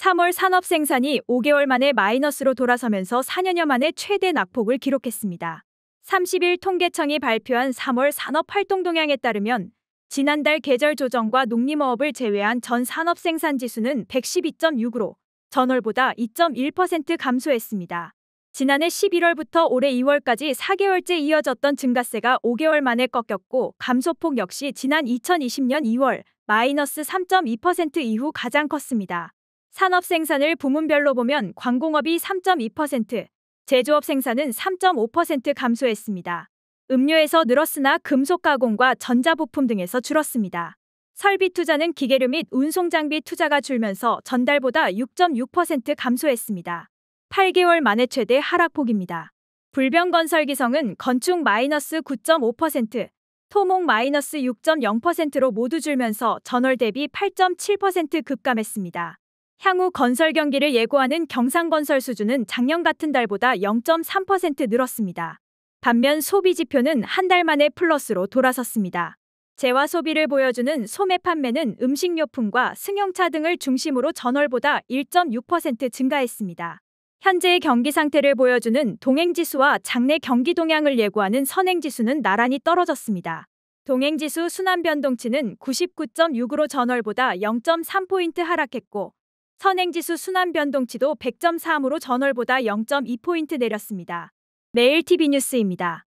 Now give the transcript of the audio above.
3월 산업 생산이 5개월 만에 마이너스로 돌아서면서 4년여 만에 최대 낙폭을 기록했습니다. 30일 통계청이 발표한 3월 산업 활동 동향에 따르면 지난달 계절 조정과 농림어업을 제외한 전 산업 생산 지수는 112.6으로 전월보다 2.1% 감소했습니다. 지난해 11월부터 올해 2월까지 4개월째 이어졌던 증가세가 5개월 만에 꺾였고 감소폭 역시 지난 2020년 2월 마이너스 3.2% 이후 가장 컸습니다. 산업 생산을 부문별로 보면 광공업이 3.2%, 제조업 생산은 3.5% 감소했습니다. 음료에서 늘었으나 금속 가공과 전자부품 등에서 줄었습니다. 설비 투자는 기계류 및 운송 장비 투자가 줄면서 전달보다 6.6% 감소했습니다. 8개월 만에 최대 하락폭입니다. 불병건설기성은 건축 마이너스 9.5%, 토목 마이너스 6.0%로 모두 줄면서 전월 대비 8.7% 급감했습니다. 향후 건설 경기를 예고하는 경상건설 수준은 작년 같은 달보다 0.3% 늘었습니다. 반면 소비 지표는 한 달 만에 플러스로 돌아섰습니다. 재화 소비를 보여주는 소매 판매는 음식료품과 승용차 등을 중심으로 전월보다 1.6% 증가했습니다. 현재의 경기 상태를 보여주는 동행지수와 장내 경기 동향을 예고하는 선행지수는 나란히 떨어졌습니다. 동행지수 순환 변동치는 99.6으로 전월보다 0.3포인트 하락했고 선행지수 순환변동치도 100.3으로 전월보다 0.2포인트 내렸습니다. 매일 TV뉴스입니다.